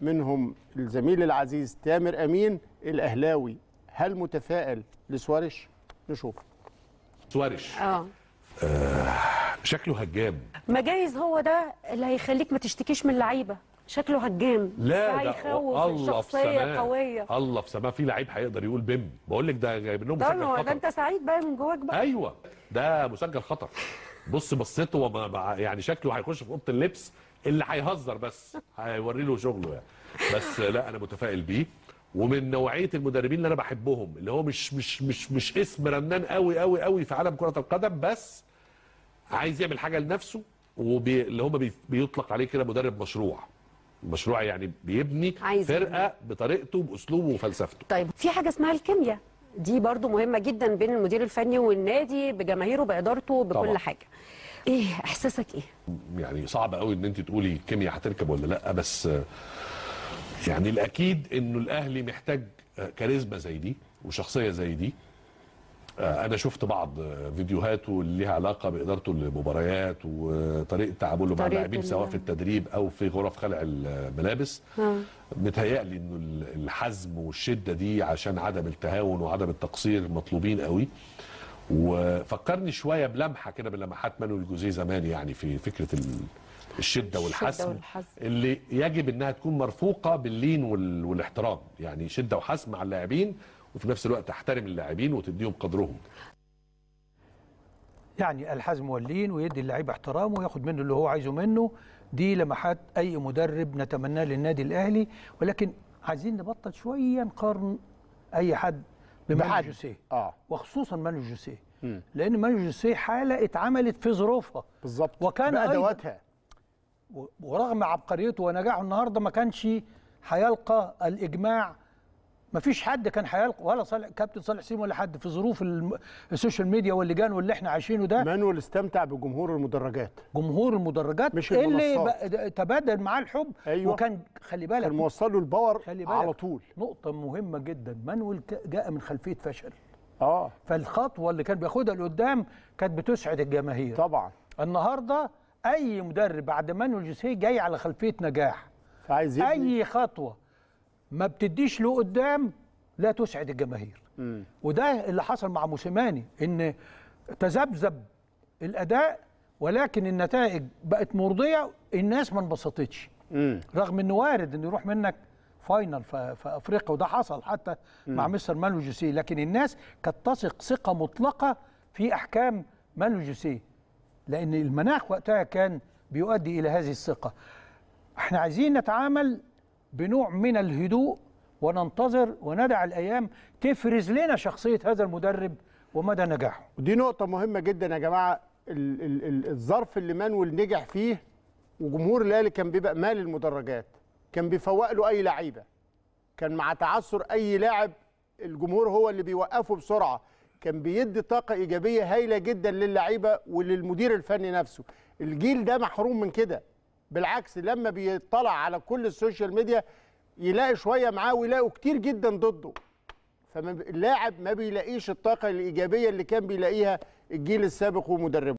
منهم الزميل العزيز تامر امين الاهلاوي هل متفائل لسوارش نشوف سوارش اه, آه شكله هجام ما جايز هو ده اللي هيخليك ما تشتكيش من اللعيبه شكله هجام لا لا الله في سماه قويه الله في سماه في لعيب هيقدر يقول بيم بقول لك ده جايب لهم مسجل خطر ده انت سعيد بقى من جواك بقى ايوه ده مسجل خطر بص بصيته وما يعني شكله هيخش في اوضه اللبس اللي هيهزر بس هيوري له شغله يعني بس لا انا متفائل بيه ومن نوعيه المدربين اللي انا بحبهم اللي هو مش مش مش مش اسم رنان قوي قوي قوي في عالم كره القدم بس عايز يعمل حاجه لنفسه وبي... اللي هم بيطلق عليه كده مدرب مشروع مشروع يعني بيبني فرقه بطريقته باسلوبه وفلسفته طيب في حاجه اسمها الكيمياء دي برضو مهمه جدا بين المدير الفني والنادي بجماهيره بادارته بكل طبعا. حاجه ايه احساسك ايه يعني صعب قوي ان انت تقولي كيميا هتركب ولا لا بس يعني الاكيد انه الاهلي محتاج كاريزما زي دي وشخصيه زي دي آه، انا شفت بعض فيديوهاته اللي ليها علاقه بادارته للمباريات وطريقه تعامله مع اللاعبين سواء في التدريب او في غرف خلع الملابس آه. متهيألي انه الحزم والشده دي عشان عدم التهاون وعدم التقصير مطلوبين قوي وفكرني شويه بلمحه كده من لمحات مانويل جوزيه زمان يعني في فكره الشده والحسم, والحسم اللي يجب انها تكون مرفوقه باللين والاحترام يعني شده وحسم على اللاعبين وفي نفس الوقت تحترم اللاعبين وتديهم قدرهم يعني الحزم واللين ويدي اللعيب احترامه وياخد منه اللي هو عايزه منه دي لمحات اي مدرب نتمناه للنادي الاهلي ولكن عايزين نبطل شويه نقارن اي حد بمانو جوسيه اه وخصوصا مانو جوسيه لان مانو جوسيه حاله اتعملت في ظروفها بالظبط وكان ادواتها ورغم عبقريته ونجاحه النهارده ما كانش هيلقى الاجماع ما فيش حد كان هيلقى ولا صالح كابتن صالح سليم ولا حد في ظروف السوشيال ميديا واللجان واللي احنا عايشينه ده مانويل استمتع بجمهور المدرجات جمهور المدرجات مش اللي تبادل معاه الحب أيوة. وكان خلي بالك كان موصل له الباور على طول نقطه مهمه جدا مانويل جاء من خلفيه فشل اه فالخطوه اللي كان بياخدها لقدام كانت بتسعد الجماهير طبعا النهارده اي مدرب بعد مانويل جوسيه جاي على خلفيه نجاح فعايز اي خطوه ما بتديش له قدام لا تسعد الجماهير وده اللي حصل مع موسيماني ان تذبذب الاداء ولكن النتائج بقت مرضيه الناس ما انبسطتش رغم انه وارد انه يروح منك فاينل في افريقيا وده حصل حتى مع مستر مانو جوسيه لكن الناس كانت تثق ثقه مطلقه في احكام مانو جوسيه لان المناخ وقتها كان بيؤدي الى هذه الثقه احنا عايزين نتعامل بنوع من الهدوء وننتظر وندع الايام تفرز لنا شخصيه هذا المدرب ومدى نجاحه. دي نقطه مهمه جدا يا جماعه الظرف اللي مانويل نجح فيه وجمهور الاهلي كان بيبقى مال المدرجات كان بيفوق له اي لعيبه كان مع تعثر اي لاعب الجمهور هو اللي بيوقفه بسرعه كان بيدي طاقه ايجابيه هايله جدا للعيبه وللمدير الفني نفسه الجيل ده محروم من كده بالعكس لما بيطلع على كل السوشيال ميديا يلاقي شويه معاه ويلاقوا كتير جدا ضده فاللاعب ما بيلاقيش الطاقه الايجابيه اللي كان بيلاقيها الجيل السابق ومدربه